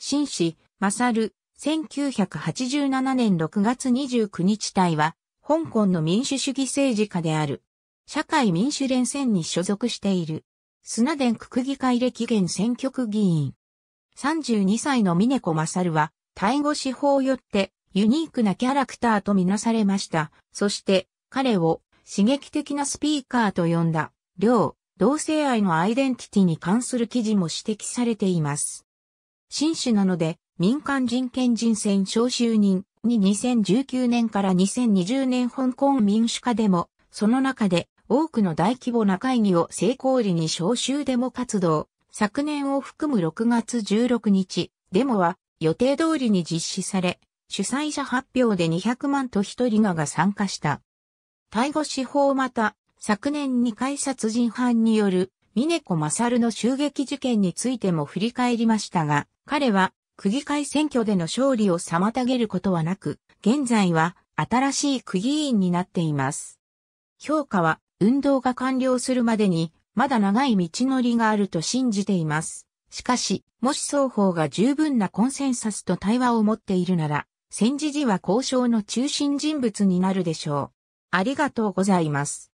紳士、マサル、1987年6月29日隊は、香港の民主主義政治家である、社会民主連戦に所属している、砂田区区議会歴現選挙区議員。32歳の峰子勝は、タイ語司法よってユニークなキャラクターとみなされました。そして彼を刺激的なスピーカーと呼んだ、両同性愛のアイデンティティに関する記事も指摘されています。紳士なので、民間人権人選召集人に2019年から2020年香港民主化でも、その中で多くの大規模な会議を成功裏に召集デモ活動、昨年を含む6月16日、デモは予定通りに実施され、主催者発表で200万と一人がが参加した。逮捕司法また、昨年2回殺人犯による峰子勝の襲撃事件についても振り返りましたが、彼は区議会選挙での勝利を妨げることはなく、現在は新しい区議員になっています。評価は運動が完了するまでにまだ長い道のりがあると信じています。しかし、もし双方が十分なコンセンサスと対話を持っているなら、戦時時は交渉の中心人物になるでしょう。ありがとうございます。